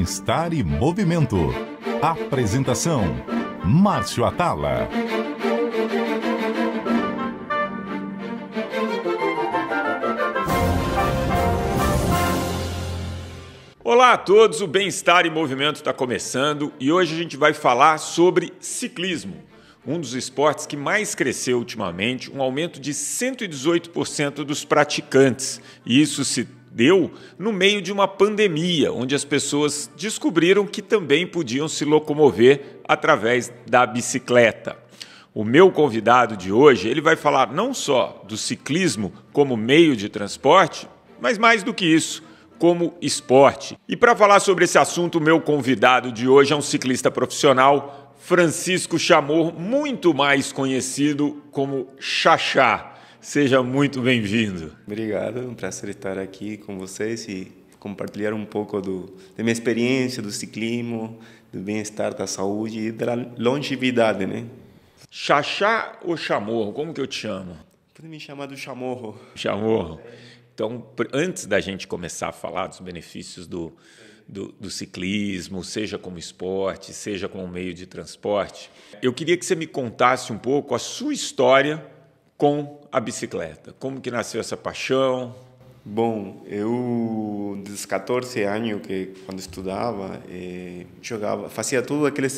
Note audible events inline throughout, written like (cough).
Bem-Estar e Movimento. Apresentação: Márcio Atala. Olá a todos, o Bem-Estar e Movimento está começando e hoje a gente vai falar sobre ciclismo, um dos esportes que mais cresceu ultimamente, um aumento de 118% dos praticantes. E isso se deu no meio de uma pandemia, onde as pessoas descobriram que também podiam se locomover através da bicicleta. O meu convidado de hoje, ele vai falar não só do ciclismo como meio de transporte, mas mais do que isso, como esporte. E para falar sobre esse assunto, o meu convidado de hoje é um ciclista profissional, Francisco Chamor, muito mais conhecido como Xaxá. Seja muito bem-vindo. Obrigado, é um prazer estar aqui com vocês e compartilhar um pouco do, da minha experiência do ciclismo, do bem-estar, da saúde e da longevidade, né? Xaxá ou Chamorro? Como que eu te chamo? Pode me chamar do Chamorro. Chamorro. Então, antes da gente começar a falar dos benefícios do, do, do, ciclismo, seja como esporte, seja como meio de transporte, eu queria que você me contasse um pouco a sua história com a bicicleta? Como que nasceu essa paixão? Bom, eu dos 14 anos que quando estudava, eh, jogava, fazia tudo aquele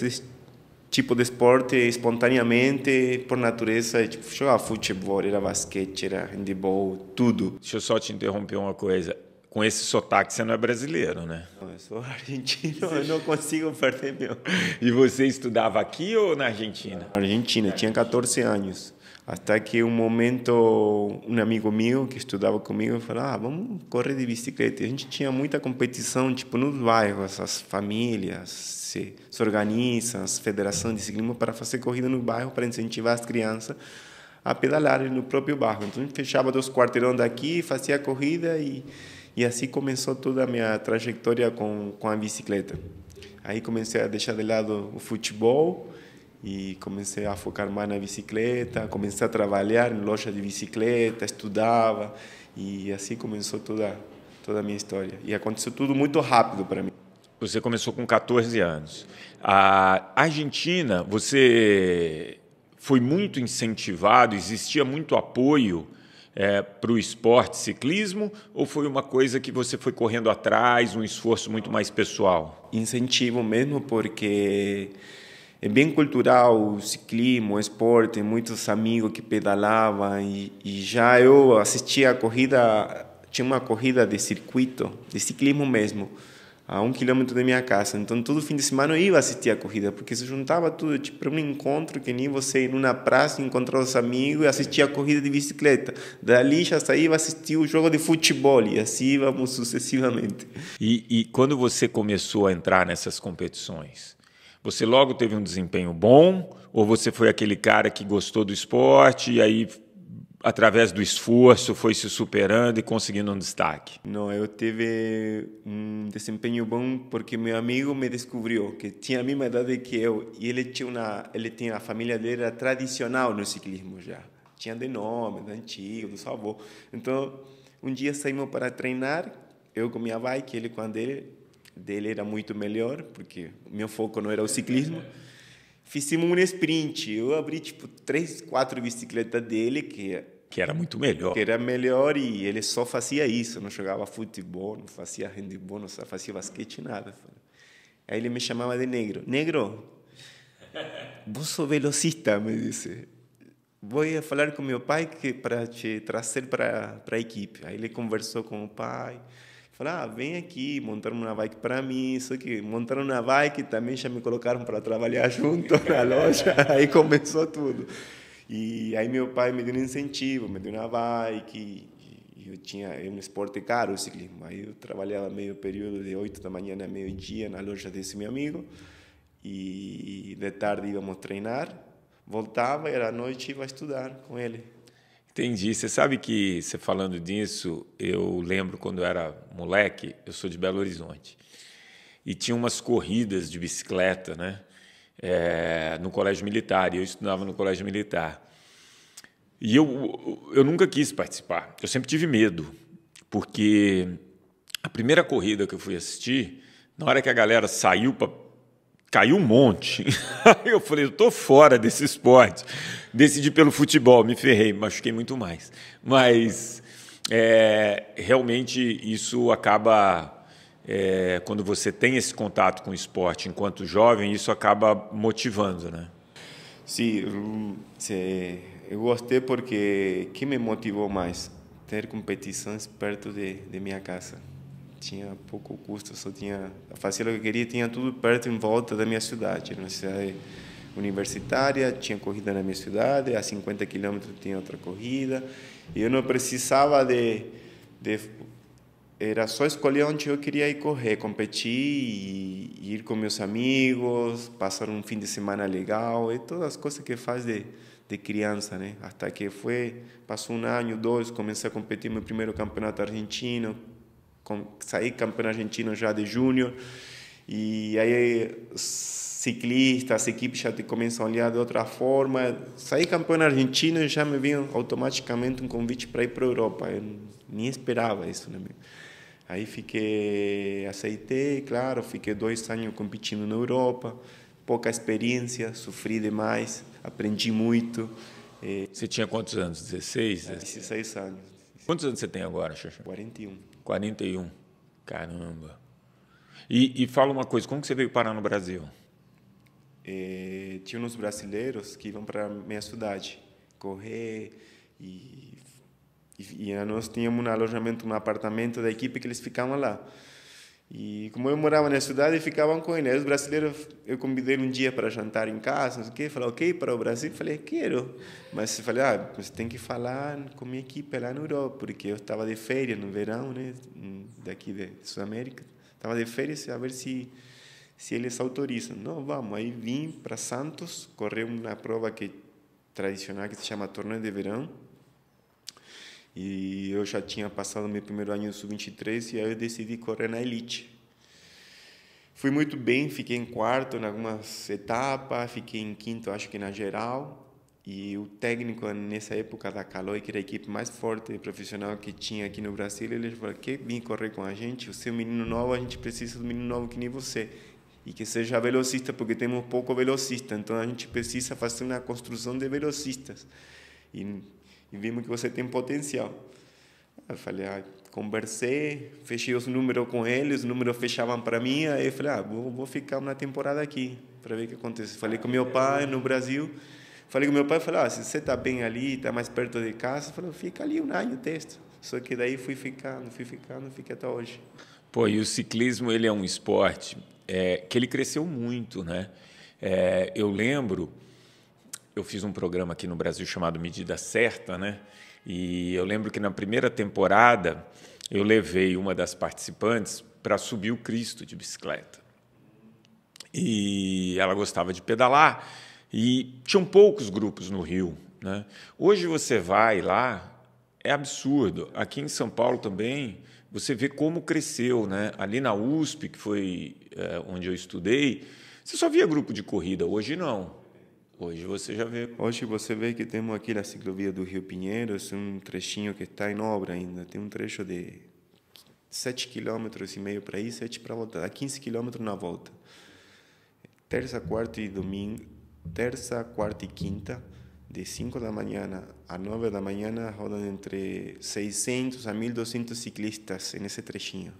tipo de esporte espontaneamente, por natureza, tipo, jogava futebol, era basquete, era handebol, tudo. Deixa eu só te interromper uma coisa. Com esse sotaque você não é brasileiro, né? Não, eu sou (laughs) argentino, eu não consigo perder meu. E você estudava aqui ou na Argentina? Argentina, tinha 14 anos. Até que um momento, um amigo meu que estudava comigo falou: ah, vamos correr de bicicleta. E a gente tinha muita competição, tipo, nos bairros, as famílias se, se organizam, as federações de ciclismo, para fazer corrida no bairro, para incentivar as crianças a pedalarem no próprio bairro. Então, a gente fechava dois quarteirões daqui, fazia a corrida e, e assim começou toda a minha trajetória com, com a bicicleta. Aí comecei a deixar de lado o futebol e comecei a focar mais na bicicleta, comecei a trabalhar em loja de bicicleta, estudava e assim começou toda toda a minha história. E aconteceu tudo muito rápido para mim. Você começou com 14 anos. A Argentina, você foi muito incentivado, existia muito apoio é, para o esporte ciclismo ou foi uma coisa que você foi correndo atrás, um esforço muito mais pessoal? Incentivo mesmo porque é bem cultural, o ciclismo, esporte, muitos amigos que pedalavam e, e já eu assistia a corrida, tinha uma corrida de circuito, de ciclismo mesmo, a um quilômetro da minha casa. Então todo fim de semana eu ia assistir a corrida, porque se juntava tudo, tipo para um encontro que nem você ir numa praça, encontrar os amigos e assistir a corrida de bicicleta. Dali já saía assistir o jogo de futebol e assim vamos sucessivamente. E, e quando você começou a entrar nessas competições? Você logo teve um desempenho bom ou você foi aquele cara que gostou do esporte e aí através do esforço foi se superando e conseguindo um destaque? Não, eu tive um desempenho bom porque meu amigo me descobriu que tinha a mesma idade que eu e ele tinha uma, ele tinha a família dele era tradicional no ciclismo já, tinha de nome, da antiga, do avô. Então, um dia saímos para treinar, eu com minha bike, ele com a dele dele era muito melhor, porque meu foco não era o ciclismo. Fizemos um sprint. Eu abri tipo três, quatro bicicletas dele que que era muito melhor. Que era melhor e ele só fazia isso, não jogava futebol, não fazia handebol, não fazia basquete, nada. Aí ele me chamava de negro. Negro, vou sou velocista, me disse. Vou falar com meu pai que para te trazer para a equipe. Aí ele conversou com o pai Falei, ah, vem aqui, montaram uma bike para mim, isso aqui. Montaram uma bike, também já me colocaram para trabalhar junto na loja, (laughs) aí começou tudo. E aí meu pai me deu um incentivo, me deu uma bike, eu tinha é um esporte caro, o ciclismo. Aí eu trabalhava meio período de 8 da manhã a meio-dia na loja desse meu amigo e de tarde íamos treinar, voltava e à noite ia estudar com ele. Entendi. Você sabe que, você falando disso, eu lembro quando eu era moleque, eu sou de Belo Horizonte, e tinha umas corridas de bicicleta né, é, no colégio militar, e eu estudava no colégio militar. E eu, eu nunca quis participar, eu sempre tive medo, porque a primeira corrida que eu fui assistir, na hora que a galera saiu para caiu um monte. (laughs) eu falei, eu tô fora desse esporte. Decidi pelo futebol, me ferrei, machuquei muito mais. Mas é, realmente isso acaba. É, quando você tem esse contato com o esporte enquanto jovem, isso acaba motivando, né? Sim, sí, eu gostei porque que me motivou mais ter competições perto de, de minha casa tinha pouco custo, só tinha fazia o que eu queria, tinha tudo perto em volta da minha cidade, era uma cidade universitária, tinha corrida na minha cidade, a 50 quilômetros tinha outra corrida, e eu não precisava de, de era só escolher onde eu queria ir correr, competir e, e ir com meus amigos, passar um fim de semana legal, e todas as coisas que faz de de criança, né? Até que foi, passou um ano, dois, comecei a competir meu primeiro campeonato argentino, saí campeão argentino já de júnior. E aí ciclistas, as equipes já te começam a olhar de outra forma. Saí campeão argentino e já me vinha automaticamente um convite para ir para a Europa. Eu nem esperava isso, né? Aí fiquei, aceitei, claro, fiquei dois anos competindo na Europa, pouca experiência, sofri demais, aprendi muito. Você tinha quantos anos? 16? 16 anos. Quantos anos você tem agora, Xaxá? 41. 41. Caramba. E, e fala uma coisa, como que você veio parar no Brasil? É, tinha uns brasileiros que iam para minha cidade correr e, e, e nós tínhamos um alojamento, um apartamento da equipe que eles ficavam lá. E como eu morava na cidade, ficavam com ele. Os brasileiros, eu convidei um dia para jantar em casa, não sei o quê. Falei, ok, para o Brasil? Falei, quero. Mas falei, ah, você tem que falar com minha equipe lá na Europa, porque eu estava de férias no verão, né? Daqui de Sudamérica. Estava de férias, a ver se se eles autorizam. Não, vamos. Aí vim para Santos, correr uma prova que tradicional que se chama Torneio de Verão e eu já tinha passado meu primeiro ano no sub-23 e aí eu decidi correr na elite. Fui muito bem, fiquei em quarto em algumas etapas, fiquei em quinto, acho que na geral. E o técnico nessa época da Caloi, que era a equipe mais forte e profissional que tinha aqui no Brasil, ele falou: que vir correr com a gente? Você é um menino novo, a gente precisa de um menino novo que nem você." e que seja velocista, porque temos pouco velocista, então a gente precisa fazer uma construção de velocistas. E e vimos que você tem potencial. Eu falei, ah, conversei, fechei os números com eles, os números fechavam para mim, aí eu falei, ah, vou, vou ficar uma temporada aqui para ver o que acontece. Falei com meu pai no Brasil, falei com meu pai, falei, ah, se você está bem ali, está mais perto de casa, falei, fica ali um ano, texto. Só que daí fui ficando, fui ficando, fiquei até hoje. Pô, e o ciclismo ele é um esporte é, que ele cresceu muito, né? É, eu lembro eu fiz um programa aqui no Brasil chamado Medida Certa, né? E eu lembro que na primeira temporada eu levei uma das participantes para subir o Cristo de bicicleta. E ela gostava de pedalar e tinham poucos grupos no Rio, né? Hoje você vai lá, é absurdo. Aqui em São Paulo também você vê como cresceu, né? Ali na USP, que foi é, onde eu estudei, você só via grupo de corrida, hoje não. Hoje você já vê. Hoje você vê que temos aqui na ciclovia do Rio Pinheiros assim, um trechinho que está em obra ainda. Tem um trecho de 7 km e meio para ir, 7 para voltar, dá 15 km na volta. Terça, quarta e domingo, terça, quarta e quinta, de 5 da manhã a 9 da manhã, rodam entre 600 a 1200 ciclistas nesse trechinho.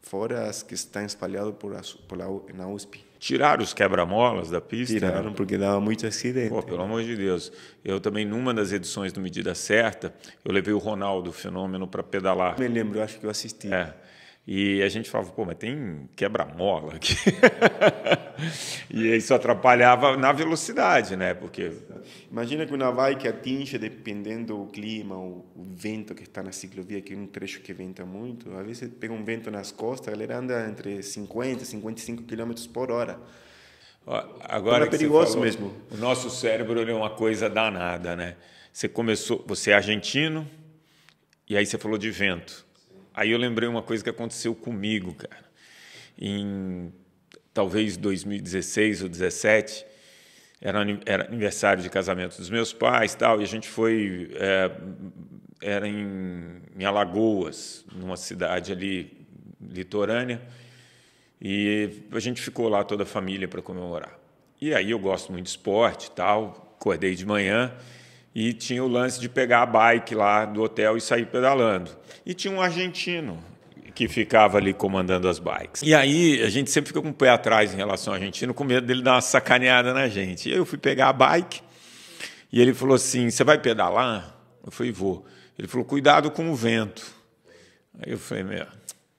Fora as que estão espalhadas por, por na USP. Tiraram os quebra-molas da pista. Né? Tiraram, porque dava muito acidente. Pô, pelo amor de Deus. Eu também, numa das edições do Medida Certa, eu levei o Ronaldo Fenômeno para pedalar. Me lembro, acho que eu assisti. É. E a gente falava, pô, mas tem quebra-mola aqui. (laughs) e isso atrapalhava na velocidade, né? Porque. Imagina que uma vai que atinge, dependendo do clima, o, vento que está na ciclovia, que é um trecho que venta muito, às vezes pega um vento nas costas, a galera anda entre 50 e 55 km por hora. Agora então, é perigoso falou, mesmo. O nosso cérebro é uma coisa danada, né? Você começou, você é argentino, e aí você falou de vento. Aí eu lembrei uma coisa que aconteceu comigo, cara. Em talvez 2016 ou 2017, era, aniversário de casamento dos meus pais tal, e a gente foi. É, era em, em Alagoas, numa cidade ali litorânea, e a gente ficou lá toda a família para comemorar. E aí eu gosto muito de esporte tal, acordei de manhã e tinha o lance de pegar a bike lá do hotel e sair pedalando. E tinha um argentino que ficava ali comandando as bikes. E aí a gente sempre fica com o pé atrás em relação ao argentino, com medo dele dar uma sacaneada na gente. E eu fui pegar a bike e ele falou assim: Você vai pedalar? Eu falei: Vou. Ele falou: Cuidado com o vento. Aí eu falei: Meu,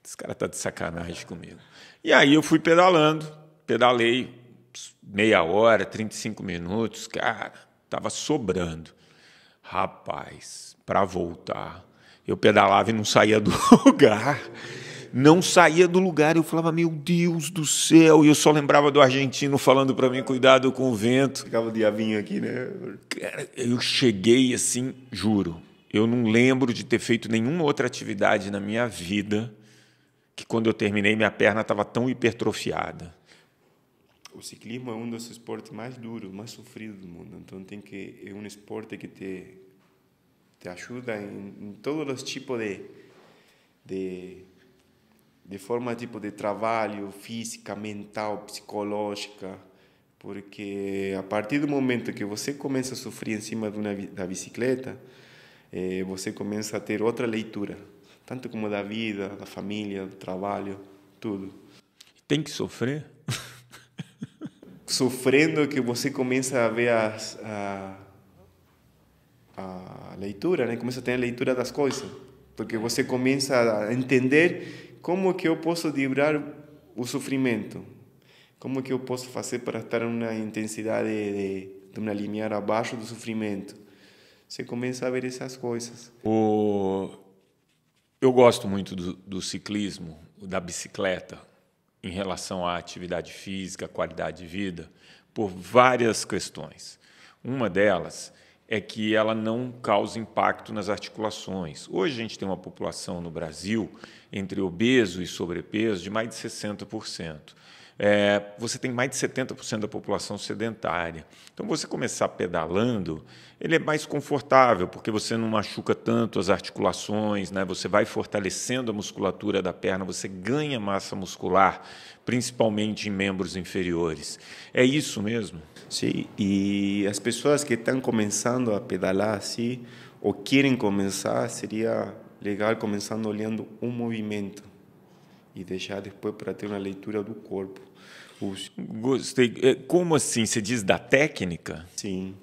esse cara tá de sacanagem comigo. E aí eu fui pedalando, pedalei meia hora, 35 minutos, cara, tava sobrando. Rapaz, para voltar, eu pedalava e não saía do (laughs) lugar. Não saía do lugar, eu falava, meu Deus do céu, e eu só lembrava do argentino falando para mim, cuidado com o vento. Ficava o diabinho aqui, né? Cara, eu cheguei assim, juro, eu não lembro de ter feito nenhuma outra atividade na minha vida que quando eu terminei minha perna estava tão hipertrofiada. O ciclismo é um dos esportes mais duros, mais sofridos do mundo. Então tem que é um esporte que te te ayuda en, en todos los tipos de, de, de forma tipo de trabalho, física, mental, psicológica, porque a partir do momento que você começa a sofrer em cima de uma, da bicicleta, eh, você começa a ter outra leitura, tanto como da vida, da família, do trabalho, tudo. Tem que sofrer? (laughs) Sofrendo que você começa a ver as, a leitura, né? Começa a ter a leitura das coisas, porque você começa a entender como que eu posso livrar o sofrimento, como que eu posso fazer para estar numa intensidade de, de uma limiar abaixo do sofrimento. Você começa a ver essas coisas. O... Eu gosto muito do, do ciclismo, da bicicleta, em relação à atividade física, à qualidade de vida, por várias questões. Uma delas é que ela não causa impacto nas articulações. Hoje a gente tem uma população no Brasil entre obeso e sobrepeso de mais de 60%. É, você tem mais de 70% da população sedentária. Então, você começar pedalando, ele é mais confortável, porque você não machuca tanto as articulações, né? você vai fortalecendo a musculatura da perna, você ganha massa muscular, principalmente em membros inferiores. É isso mesmo? Sim, e as pessoas que estão começando a pedalar assim, ou querem começar, seria legal começando olhando um movimento e deixar depois para ter uma leitura do corpo. Os... Gostei. É, como assim? Você diz da técnica? Sim.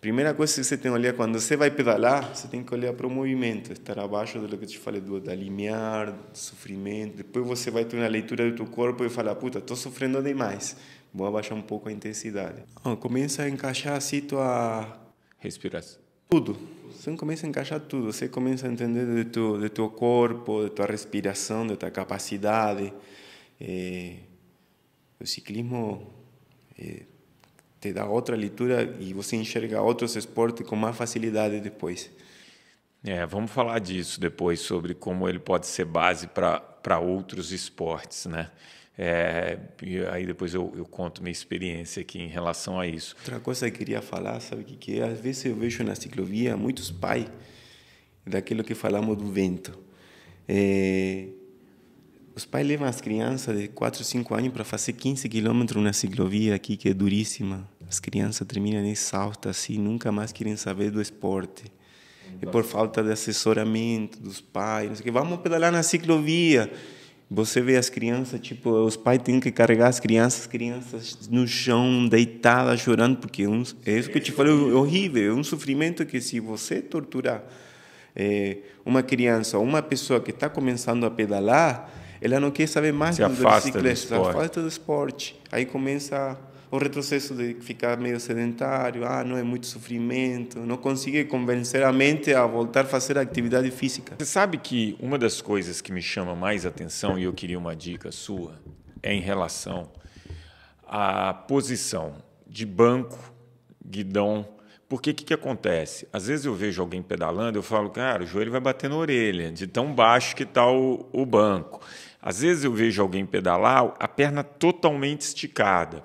Primeira coisa que você tem que olhar quando você vai pedalar, você tem que olhar para o movimento, estar abaixo do que eu te falei do da limiar, do sofrimento. Depois você vai ter uma leitura do teu corpo e falar, puta, estou sofrendo demais. Vou abaixar um pouco a intensidade. Então, começa a encaixar assim tua respiração. Tudo você começa a encaixar tudo, você começa a entender do tu, de teu corpo, da tua respiração, da tua capacidade. É, o ciclismo é, te dá outra leitura e você enxerga outros esportes com mais facilidade depois. É, vamos falar disso depois, sobre como ele pode ser base para outros esportes, né? É, e aí depois eu, eu, conto minha experiência aqui em relação a isso. Outra coisa que eu queria falar, sabe o que, que é? Às vezes eu vejo na ciclovia muitos pais daquilo que falamos do vento. É, os pais levam as crianças de 4, 5 anos para fazer 15 quilômetros na ciclovia aqui, que é duríssima. As crianças terminam exaustas, assim, nunca mais querem saber do esporte. E por falta de assessoramento dos pais, não sei o que, vamos pedalar na ciclovia. Você vê as crianças, tipo, os pais têm que carregar as crianças, as crianças no chão, deitadas, chorando, porque é, um, é isso que eu te falei, é horrível, é um sofrimento que se você torturar é, uma criança, uma pessoa que está começando a pedalar, ela não quer saber mais se do, do ciclista, se afasta do esporte. Aí começa o retrocesso de ficar meio sedentário, ah, não é muito sofrimento, não consegue convencer a mente a voltar a fazer atividade física. Você sabe que uma das coisas que me chama mais atenção e eu queria uma dica sua é em relação à posição de banco, guidão. Porque o que, que acontece? Às vezes eu vejo alguém pedalando, eu falo, cara, o joelho vai bater na orelha, de tão baixo que está o, o banco. Às vezes eu vejo alguém pedalar, a perna totalmente esticada.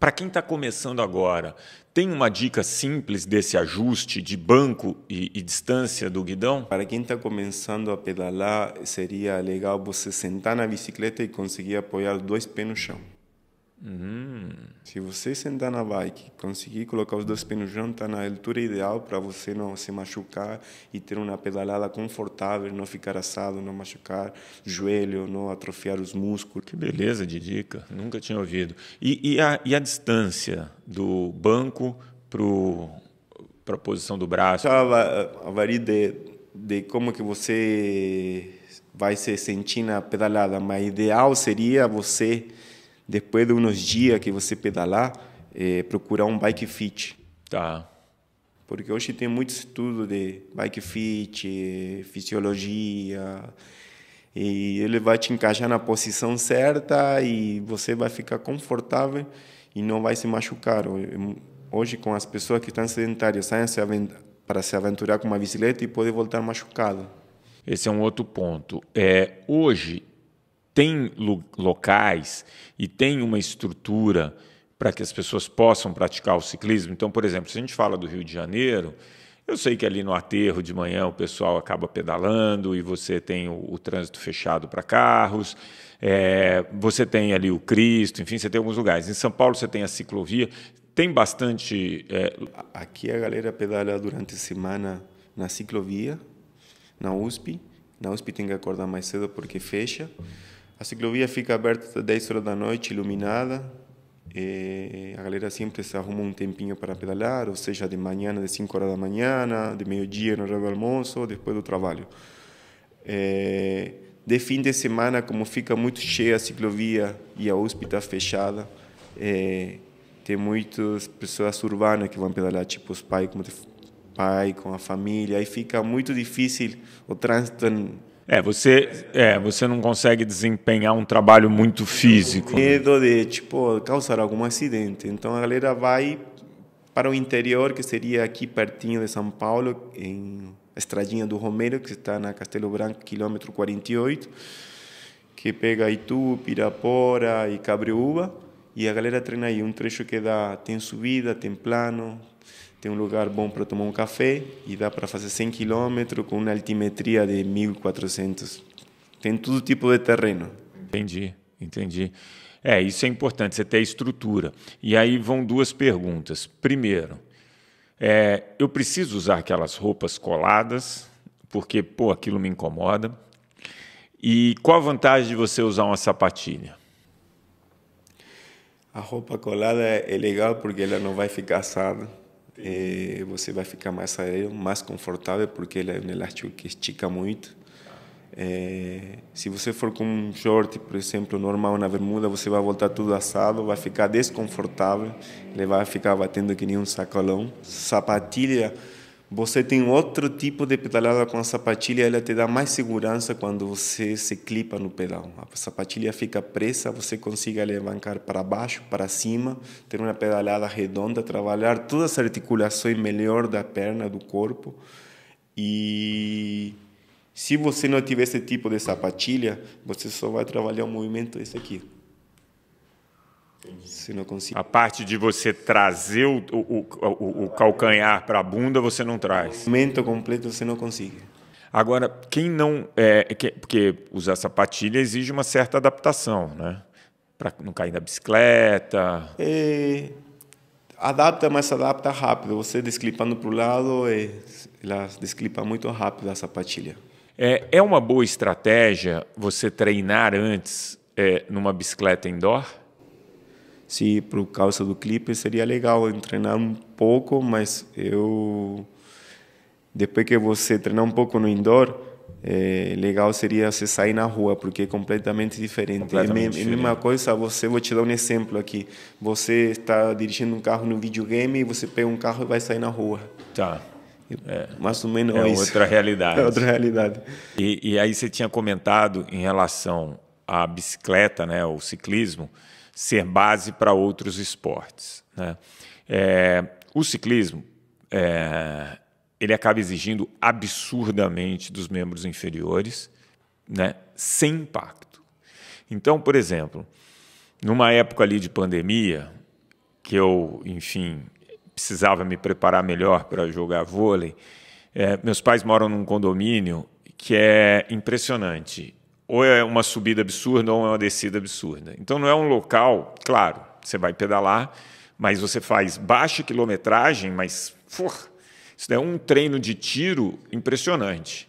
Para quem está começando agora, tem uma dica simples desse ajuste de banco e, e distância do guidão? Para quem está começando a pedalar, seria legal você sentar na bicicleta e conseguir apoiar dois pés no chão. Hum. Se você sentar na bike, conseguir colocar os dois pés no chão, está na altura ideal para você não se machucar e ter uma pedalada confortável, não ficar assado, não machucar joelho, não atrofiar os músculos. Que beleza de dica, nunca tinha ouvido. E, e, a, e a distância do banco para a posição do braço? a varia de, de como que você vai se sentir na pedalada, mas ideal seria você depois de uns dias que você pedalar, é, procurar um bike fit. Tá. Porque hoje tem muito estudo de bike fit, fisiologia, e ele vai te encaixar na posição certa e você vai ficar confortável e não vai se machucar. Hoje, com as pessoas que estão sedentárias, saem se para se aventurar com uma bicicleta e podem voltar machucado. Esse é um outro ponto. É, hoje, tem locais e tem uma estrutura para que as pessoas possam praticar o ciclismo. Então, por exemplo, se a gente fala do Rio de Janeiro, eu sei que ali no aterro de manhã o pessoal acaba pedalando e você tem o, o trânsito fechado para carros, é, você tem ali o Cristo, enfim, você tem alguns lugares. Em São Paulo você tem a ciclovia, tem bastante. É... Aqui a galera pedala durante a semana na ciclovia, na USP. Na USP tem que acordar mais cedo porque fecha. A ciclovia fica aberta às 10 horas da noite, iluminada. a galera sempre se arruma um tempinho para pedalar, ou seja, de manhã, de 5 horas da manhã, de meio-dia no horário do almoço, depois do trabalho. É, de fim de semana, como fica muito cheia a ciclovia e a USP está fechada, é, tem muitas pessoas urbanas que vão pedalar, tipo os pais, como pai, com a família, aí fica muito difícil o trânsito é, você, é, você não consegue desempenhar um trabalho muito físico. Né? Medo de, tipo, causar algum acidente. Então a galera vai para o interior, que seria aqui pertinho de São Paulo, em Estradinha do Romero, que está na Castelo Branco, quilômetro 48, que pega Itu, Pirapora e Cabreúva. E a galera treina aí um trecho que dá, tem subida, tem plano, tem um lugar bom para tomar um café e dá para fazer 100 km com uma altimetria de 1400. Tem todo tipo de terreno. Entendi, entendi. É, isso é importante, você ter estrutura. E aí vão duas perguntas. Primeiro, é, eu preciso usar aquelas roupas coladas, porque, pô, aquilo me incomoda. E qual a vantagem de você usar uma sapatilha? A roupa colada é legal porque ela não vai ficar assada. É, você vai ficar mais aéreo, mais confortável, porque ele é um elástico que estica muito. É, se você for com um short, por exemplo, normal na bermuda, você vai voltar tudo assado, vai ficar desconfortável, ele vai ficar batendo que nem um sacolão. Sapatilha você tem outro tipo de pedalada com a sapatilha, ela te dá mais segurança quando você se clipa no pedal. A sapatilha fica presa, você consegue levantar para baixo, para cima, ter uma pedalada redonda, trabalhar todas as articulações melhor da perna, do corpo. E se você não tiver esse tipo de sapatilha, você só vai trabalhar o movimento esse aqui. Se não consigo. A parte de você trazer o, o, o, o calcanhar para a bunda, você não traz. O momento completo você não consegue. Agora, quem não. É, que, porque usar sapatilha exige uma certa adaptação, né? Para não cair da bicicleta. É, adapta, mas adapta rápido. Você desclipando para o lado, é, ela desclipa muito rápido a sapatilha. É, é uma boa estratégia você treinar antes é, numa bicicleta indoor? se por causa do clipe seria legal treinar um pouco, mas eu depois que você treinar um pouco no indoor, é, legal seria você sair na rua, porque é completamente diferente. É completamente é a mesma coisa, você, vou te dar um exemplo aqui. Você está dirigindo um carro no videogame e você pega um carro e vai sair na rua. Tá. É, Mais ou menos é isso. outra realidade. É outra realidade. E, e aí você tinha comentado em relação à bicicleta, né, o ciclismo ser base para outros esportes. Né? É, o ciclismo é, ele acaba exigindo absurdamente dos membros inferiores, né, sem impacto. Então, por exemplo, numa época ali de pandemia, que eu, enfim, precisava me preparar melhor para jogar vôlei, é, meus pais moram num condomínio que é impressionante ou é uma subida absurda ou é uma descida absurda. Então não é um local, claro, você vai pedalar, mas você faz baixa quilometragem, mas for, isso é um treino de tiro impressionante.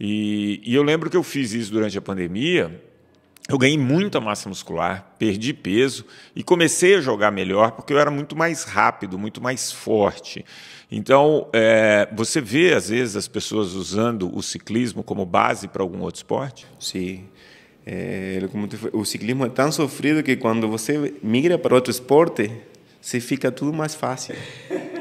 E, e eu lembro que eu fiz isso durante a pandemia eu ganhei muita massa muscular, perdi peso e comecei a jogar melhor porque eu era muito mais rápido, muito mais forte. Então, é, você vê, às vezes, as pessoas usando o ciclismo como base para algum outro esporte? Sim. É, o ciclismo é tão sofrido que quando você migra para outro esporte, se fica tudo mais fácil.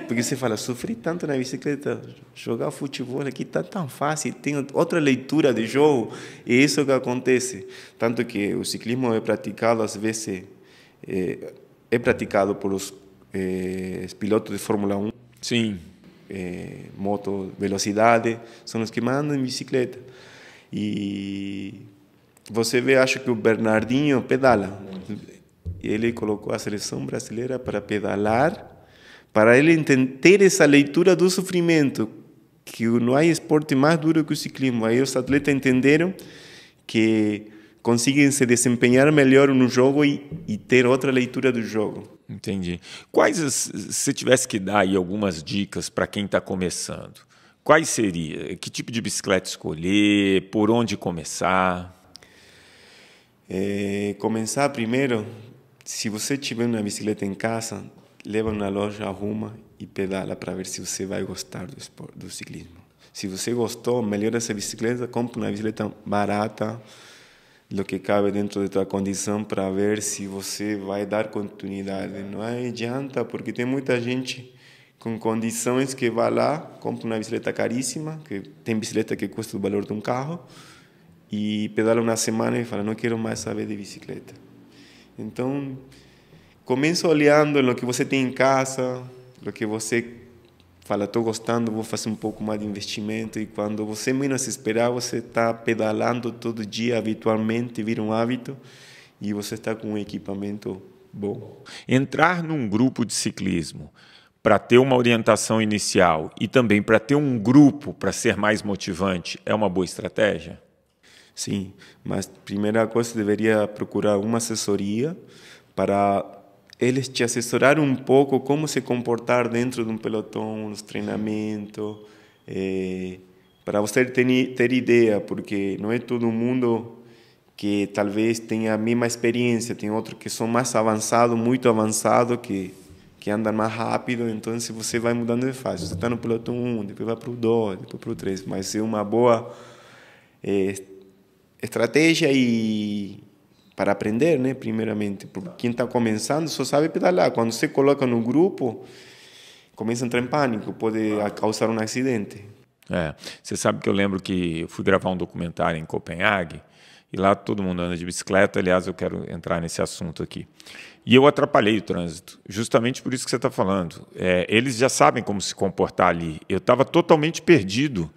Porque você fala, sofri tanto na bicicleta, jogar futebol aqui está tão fácil, tem outra leitura de jogo, e é isso que acontece. Tanto que o ciclismo é praticado, às vezes, é, é praticado por eh, os, é, pilotos de Fórmula 1. Sim. É, moto, velocidade, são os que mandam em bicicleta. E você vê, acho que o Bernardinho pedala. Ele colocou a seleção brasileira para pedalar para ele ter essa leitura do sofrimento, que não há esporte mais duro que o ciclismo. Aí os atletas entenderam que conseguem se desempenhar melhor no jogo e, e ter outra leitura do jogo. Entendi. Quais, se tivesse que dar aí algumas dicas para quem está começando, quais seria? Que tipo de bicicleta escolher? Por onde começar? É, começar primeiro, se você tiver uma bicicleta em casa, leva na loja, arruma e pedala para ver se você vai gostar do, esporte, do ciclismo. Se você gostou, melhora essa bicicleta, compra uma bicicleta barata, do que cabe dentro da tua condição para ver se você vai dar continuidade. Não adianta, porque tem muita gente com condições que vai lá, compra uma bicicleta caríssima, que tem bicicleta que custa o valor de um carro, e pedala uma semana e fala, não quero mais saber de bicicleta. Então, Começa olhando no que você tem em casa, no que você fala, estou gostando, vou fazer um pouco mais de investimento. E quando você menos esperar, você está pedalando todo dia, habitualmente, vira um hábito, e você está com um equipamento bom. Entrar num grupo de ciclismo para ter uma orientação inicial e também para ter um grupo para ser mais motivante é uma boa estratégia? Sim, mas primeira coisa deveria procurar uma assessoria para eles te assessoraram um pouco como se comportar dentro de um pelotão, nos treinamentos, é, eh, para você ter, ter ideia, porque não é todo mundo que talvez tenha a mesma experiência, tem outros que são mais avançados, muito avançados, que, que andam mais rápido, então se você vai mudando de é fase, você está no pelotão 1, depois vai para o 2, depois para o 3, mas é uma boa é, estratégia e para aprender, né? Primeiramente, porque quem está começando só sabe pedalar. Quando você coloca no grupo, começa a entrar em pânico, pode causar um acidente. É, você sabe que eu lembro que eu fui gravar um documentário em Copenhague e lá todo mundo anda de bicicleta. Aliás, eu quero entrar nesse assunto aqui. E eu atrapalhei o trânsito, justamente por isso que você está falando. É, eles já sabem como se comportar ali. Eu estava totalmente perdido.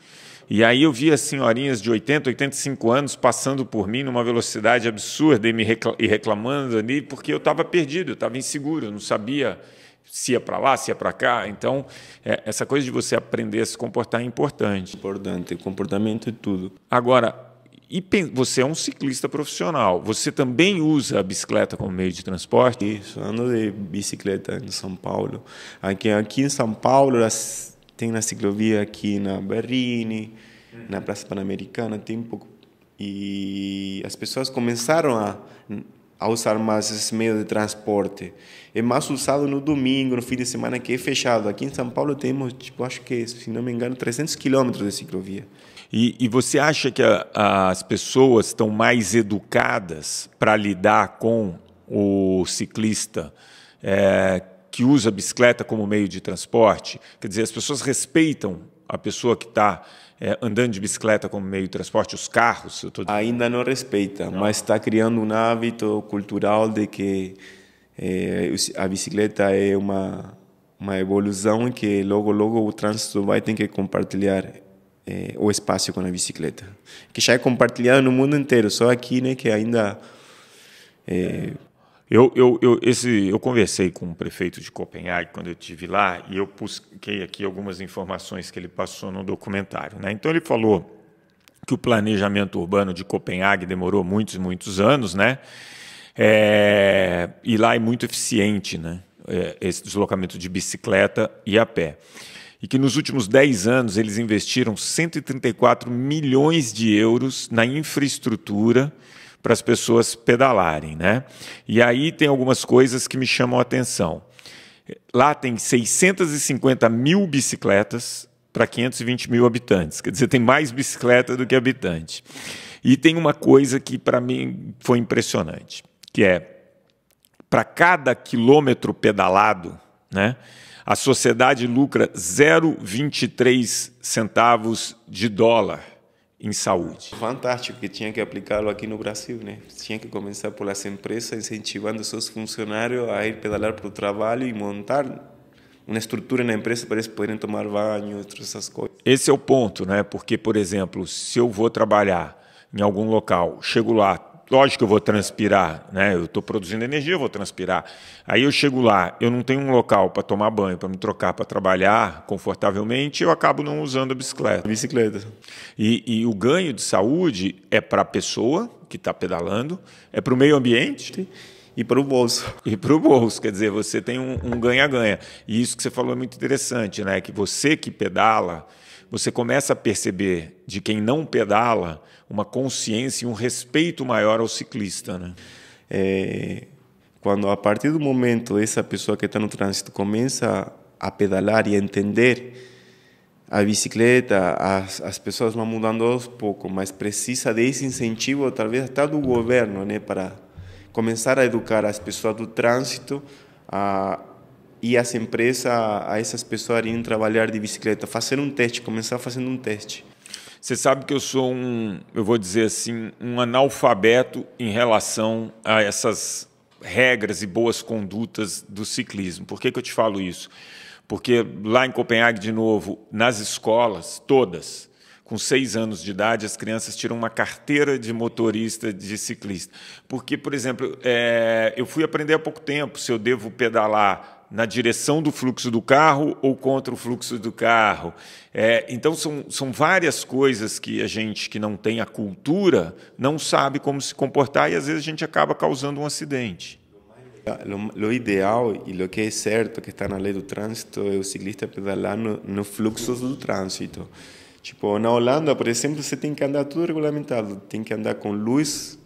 E aí eu via senhorinhas de 80, 85 anos passando por mim numa velocidade absurda e me e reclamando ali, porque eu estava perdido, eu estava inseguro, eu não sabia se ia para lá, se ia para cá. Então, é, essa coisa de você aprender a se comportar é importante. Importante, comportamento e tudo. Agora, e você é um ciclista profissional. Você também usa a bicicleta como meio de transporte? Isso, ando de bicicleta em São Paulo. Aqui, aqui em São Paulo, as tem na ciclovia aqui na Barrini, na Praça Pan-Americana, tem um pouco. E as pessoas começaram a, a usar mais esse meio de transporte. É mais usado no domingo, no fim de semana, que é fechado. Aqui em São Paulo temos, tipo, acho que, se não me engano, 300 quilômetros de ciclovia. E, e, você acha que a, as pessoas estão mais educadas para lidar com o ciclista? É, que usa a bicicleta como meio de transporte. Quer dizer, as pessoas respeitam a pessoa que está é, andando de bicicleta como meio de transporte, os carros. Tô... Ainda não respeita, não. mas está criando um hábito cultural de que é, a bicicleta é uma uma evolução que logo logo o trânsito vai ter que compartilhar é, o espaço com a bicicleta, que já é compartilhado no mundo inteiro, só aqui né que ainda é, eu, eu, eu, esse, eu conversei com o prefeito de Copenhague quando eu estive lá e eu busquei aqui algumas informações que ele passou no documentário. Né? Então, ele falou que o planejamento urbano de Copenhague demorou muitos, muitos anos, né? É, e lá é muito eficiente né? É, esse deslocamento de bicicleta e a pé. E que nos últimos 10 anos eles investiram 134 milhões de euros na infraestrutura para as pessoas pedalarem, né? E aí tem algumas coisas que me chamam a atenção. Lá tem 650 mil bicicletas para 520 mil habitantes, quer dizer, tem mais bicicleta do que habitante. E tem uma coisa que para mim foi impressionante, que é para cada quilômetro pedalado, né? A sociedade lucra 0,23 centavos de dólar em saúde. Fantástico que tinha que aplicá-lo aqui no Brasil, né? Tinha que começar pelas empresas incentivando seus funcionários a ir pedalar para o trabalho e montar uma estrutura na empresa para eles poderem tomar banho, e essas coisas. Esse é o ponto, né? Porque, por exemplo, se eu vou trabalhar em algum local, chego lá, Lógico que eu vou transpirar, né? Eu estou produzindo energia, eu vou transpirar. Aí eu chego lá, eu não tenho um local para tomar banho, para me trocar, para trabalhar confortavelmente, eu acabo não usando a bicicleta. Bicicleta. E, e o ganho de saúde é para a pessoa que está pedalando, é para o meio ambiente. e para o bolso. E para o bolso, quer dizer, você tem um ganha-ganha. Um e isso que você falou é muito interessante, né? Que você que pedala, você começa a perceber de quem não pedala uma consciência, e um respeito maior ao ciclista. Né? É, quando a partir do momento essa pessoa que está no trânsito começa a pedalar e a entender a bicicleta, as, as pessoas vão mudando aos poucos, mas precisa desse incentivo, talvez até do governo, né, para começar a educar as pessoas do trânsito a, e as empresas, a essas pessoas irem trabalhar de bicicleta, fazer um teste, começar fazendo um teste. Você sabe que eu sou um, eu vou dizer assim, um analfabeto em relação a essas regras e boas condutas do ciclismo. Por que, que eu te falo isso? Porque lá em Copenhague, de novo, nas escolas, todas, com seis anos de idade, as crianças tiram uma carteira de motorista de ciclista. Porque, por exemplo, é, eu fui aprender há pouco tempo se eu devo pedalar na direção do fluxo do carro ou contra o fluxo do carro. É, então, são, são várias coisas que a gente que não tem a cultura não sabe como se comportar e às vezes a gente acaba causando um acidente. O, ideal e o que é certo que está na lei do trânsito é o ciclista pedalar no fluxos do trânsito. Tipo, na Holanda, por exemplo, você tem que andar tudo regulamentado, tem que andar com luz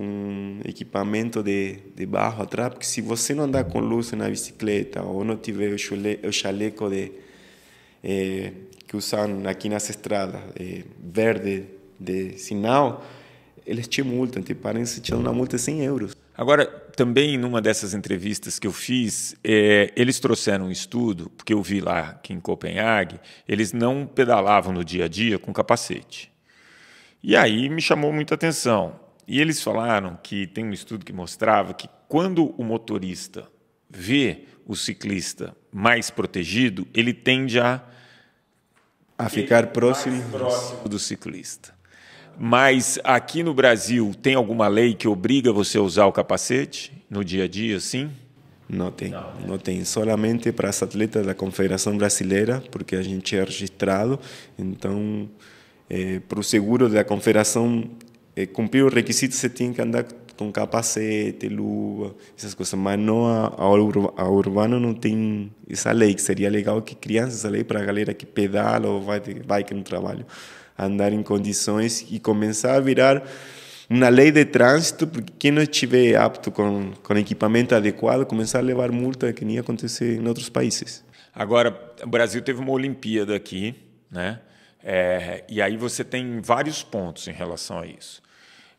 com equipamento de, de barro atrás, porque se você não andar com luz na bicicleta ou não tiver o, chule, o chaleco de, eh, que usam aqui nas estradas, eh, verde de sinal, eles te multam, te param se te dão uma multa de 100 euros. Agora, também numa dessas entrevistas que eu fiz, é, eles trouxeram um estudo, porque eu vi lá que em Copenhague, eles não pedalavam no dia a dia com capacete. E aí me chamou muita atenção. E eles falaram que tem um estudo que mostrava que quando o motorista vê o ciclista mais protegido, ele tende a, a ficar próximo, próximo do ciclista. Mas aqui no Brasil tem alguma lei que obriga você a usar o capacete no dia a dia, sim? Não tem, não né? tem. Solamente para as atletas da Confederação Brasileira, porque a gente é registrado. Então, é, para o seguro da Confederação eh, cumprir os requisitos você tinha que andar com capacete, luva, essas coisas. Mas não a, a, urba, a urbana não tem essa lei, que seria legal que crianças essa lei para a galera que pedala ou vai de bike no trabalho, andar em condições e começar a virar uma lei de trânsito, porque quem não estiver apto com, com equipamento adequado, começar a levar multa, que nem acontece em outros países. Agora, o Brasil teve uma Olimpíada aqui, né? É, e aí você tem vários pontos em relação a isso.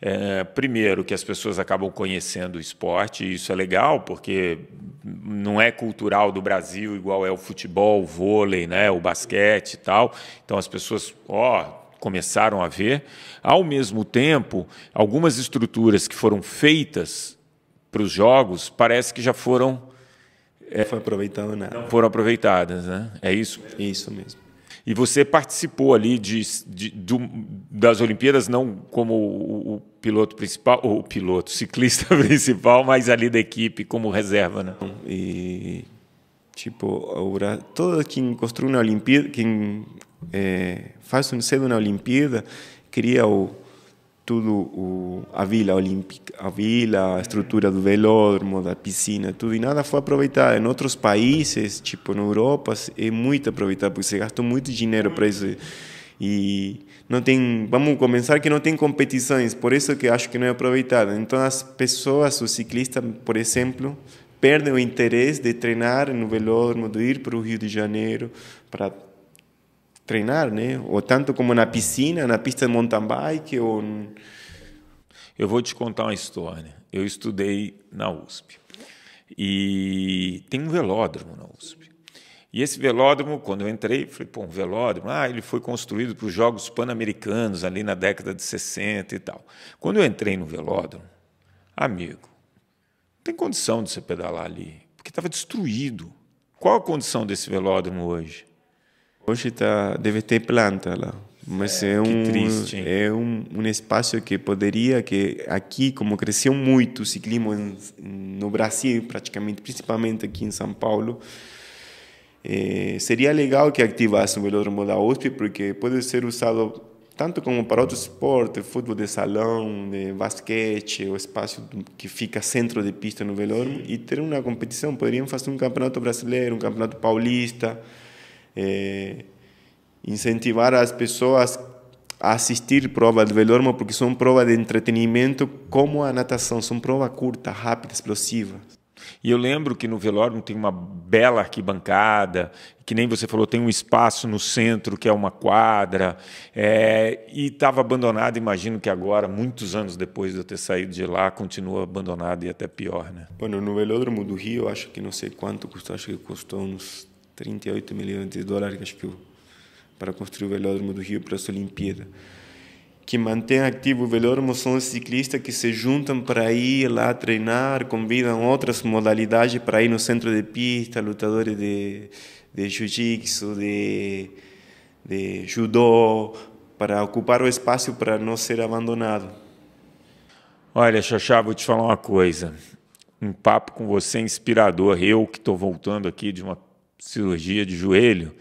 É, primeiro, que as pessoas acabam conhecendo o esporte, e isso é legal, porque não é cultural do Brasil igual é o futebol, o vôlei, né, o basquete e tal. Então as pessoas, ó, começaram a ver. Ao mesmo tempo, algumas estruturas que foram feitas para os jogos parece que já foram. É, foram aproveitadas, né? Não foram aproveitadas, né? É isso? Isso mesmo. E você participou ali de, de, de das Olimpíadas, não como o, o piloto principal, ou o piloto, ciclista (laughs) principal, mas ali da equipe como reserva, né? E, tipo, agora, todo quem construiu uma Olimpíada, quem é, faz um cedo na Olimpíada, cria o tudo o, a vila olímpica, a vila, a estrutura do velódromo, da piscina, tudo e nada foi aproveitado. Em outros países, tipo na Europa, é muito aproveitado porque se gastou muito dinheiro para isso e não tem, vamos começar que não tem competições, por isso que acho que não é aproveitado. Então as pessoas, os ciclistas, por exemplo, perdem o interesse de treinar no velódromo, de ir para o Rio de Janeiro para treinar, né? Ou tanto como na piscina, na pista de mountain bike, ou... Eu vou te contar uma história. Eu estudei na USP. E tem um velódromo na USP. E esse velódromo, quando eu entrei, falei, pô, um velódromo, ah, ele foi construído para os Jogos Pan-Americanos ali na década de 60 e tal. Quando eu entrei no velódromo, amigo, não tem condição de você pedalar ali, porque estava destruído. Qual a condição desse velódromo hoje? Hoje tá, deve ter planta lá. Mas é, é um triste, é um, um espaço que poderia que aqui como cresceu muito o ciclismo em, no Brasil praticamente principalmente aqui em São Paulo é, seria legal que ativasse o velódromo da USP porque pode ser usado tanto como para outros esportes, futebol de salão, de basquete, o espaço que fica centro de pista no velódromo, e ter uma competição. Poderiam fazer um campeonato brasileiro, um campeonato paulista, é, incentivar as pessoas a assistir provas de velódromo, porque são provas de entretenimento como a natação, são provas curtas, rápidas, explosivas. E eu lembro que no velódromo tem uma bela arquibancada, que nem você falou, tem um espaço no centro que é uma quadra, é, e estava abandonado. Imagino que agora, muitos anos depois de eu ter saído de lá, continua abandonado e até pior, né? Bueno, no velódromo do Rio, acho que não sei quanto custou, acho que custou uns 38 milhões de dólares acho que, para construir o velódromo do Rio para essa Olimpíada. Que mantém ativo o velódromo são os ciclistas que se juntam para ir lá treinar, convidam outras modalidades para ir no centro de pista, lutadores de, de jiu-jitsu, de, de judô, para ocupar o espaço para não ser abandonado. Olha, Xaxá, vou te falar uma coisa um papo com você é inspirador. Eu que estou voltando aqui de uma cirurgia de joelho,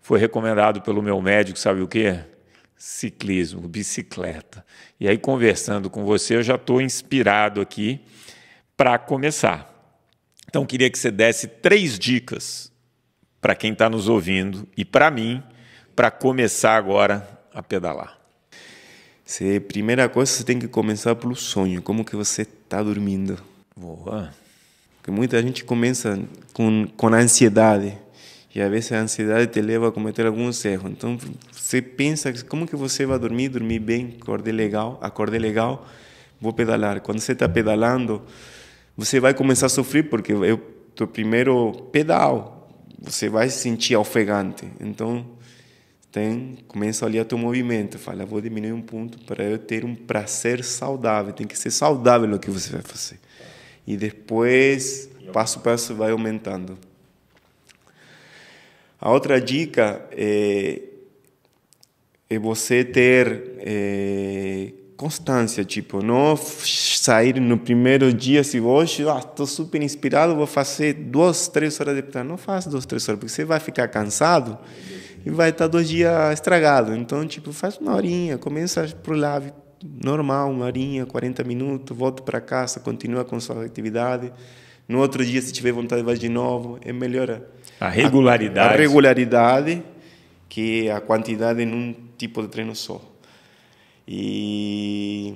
foi recomendado pelo meu médico, sabe o quê? Ciclismo, bicicleta. E aí, conversando com você, eu já estou inspirado aqui para começar. Então, queria que você desse três dicas para quem está nos ouvindo e para mim, para começar agora a pedalar. Se, primeira coisa, você tem que começar pelo sonho. Como que você está dormindo? Boa. Porque muita gente começa com, com ansiedade e às vezes a ansiedade te leva a cometer alguns erros. Então você pensa como que você vai dormir, dormir bem, acordei legal, acordei legal, vou pedalar. Quando você está pedalando, você vai começar a sofrer porque é o teu primeiro pedal, você vai se sentir ofegante. Então tem começa ali o teu movimento, fala vou diminuir um ponto para eu ter um prazer saudável. Tem que ser saudável o que você vai fazer e depois, passo a passo, vai aumentando. A outra dica é, é você ter é, constância, tipo, não sair no primeiro dia, se hoje estou ah, super inspirado, vou fazer duas, três horas de pilates. Não faça duas, três horas, porque você vai ficar cansado e vai estar dois dias estragado. Então, tipo, faz uma horinha, começa por lá, normal, uma horinha, 40 minutos, volto para casa, continua com sua atividade. No outro dia, se tiver vontade, vai de novo. É melhor a regularidade. A, a regularidade que a quantidade num tipo de treino só. E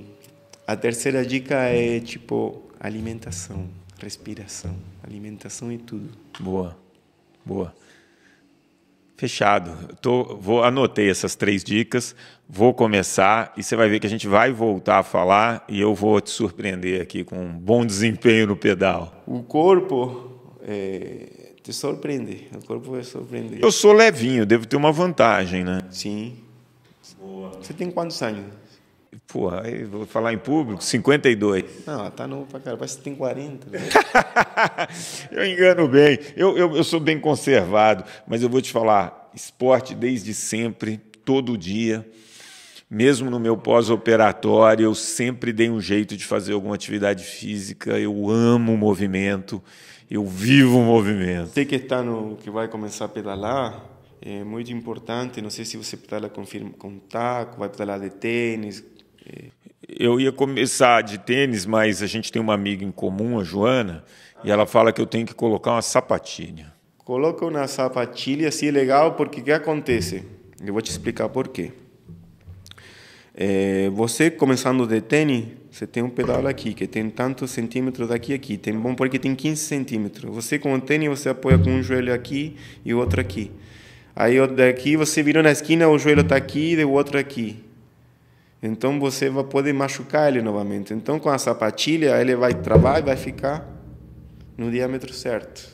a terceira dica é tipo alimentação, respiração. Alimentação e tudo. Boa, boa. Fechado. Tô, vou anotei essas três dicas, vou começar e você vai ver que a gente vai voltar a falar e eu vou te surpreender aqui com um bom desempenho no pedal. O corpo é, te surpreende. O corpo vai surpreender. Eu sou levinho, devo ter uma vantagem, né? Sim. Boa. Você tem quantos anos? Porra, aí vou falar em público, 52. Não, tá novo pra caramba, parece que tem 40. Né? (laughs) eu engano bem, eu, eu, eu sou bem conservado, mas eu vou te falar, esporte desde sempre, todo dia, mesmo no meu pós-operatório, eu sempre dei um jeito de fazer alguma atividade física, eu amo o movimento, eu vivo o movimento. Você que está no, que vai começar a pedalar, é muito importante, não sei se você pedala com, firma, com taco, vai pedalar de tênis, eu ia começar de tênis, mas a gente tem uma amiga em comum, a Joana, e ela fala que eu tenho que colocar uma sapatilha. Coloca uma sapatilha, assim, legal, porque o que acontece? Eu vou te explicar por quê. É, você, começando de tênis, você tem um pedal aqui, que tem tantos centímetros daqui e aqui. Tem bom porque tem 15 centímetros. Você, com o tênis, você apoia com um joelho aqui e o outro aqui. Aí, daqui, você vira na esquina, o joelho está aqui e o outro aqui. Então você vai poder machucar ele novamente. Então com a sapatilha ele vai travar e vai ficar no diâmetro certo.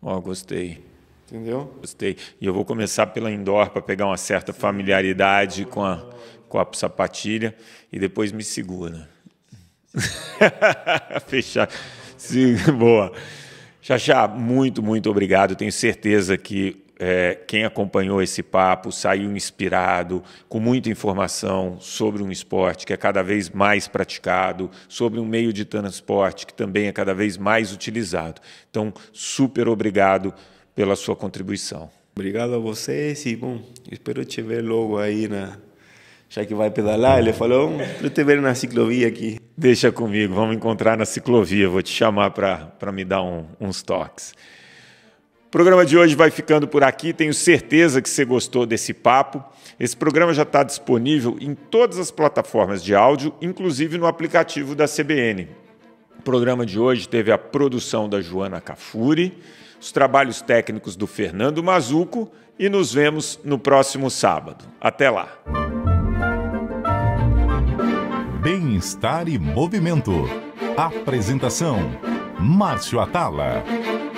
Ó, oh, gostei. Entendeu? Gostei. E eu vou começar pela indoor para pegar uma certa familiaridade com a, com a sapatilha e depois me segura. (laughs) Fechar. Sim, boa. Xaxá, muito, muito obrigado. Tenho certeza que é, quem acompanhou esse papo saiu inspirado, com muita informação sobre um esporte que é cada vez mais praticado, sobre um meio de transporte que também é cada vez mais utilizado. Então, super obrigado pela sua contribuição. Obrigado a vocês e, bom, espero te ver logo aí, na, já que vai pedalar. Ele falou, hum, espero te ver na ciclovia aqui. Deixa comigo, vamos encontrar na ciclovia, vou te chamar para me dar um, uns toques. O programa de hoje vai ficando por aqui. Tenho certeza que você gostou desse papo. Esse programa já está disponível em todas as plataformas de áudio, inclusive no aplicativo da CBN. O programa de hoje teve a produção da Joana Cafuri, os trabalhos técnicos do Fernando Mazuco e nos vemos no próximo sábado. Até lá. Bem-estar e movimento. Apresentação: Márcio Atala.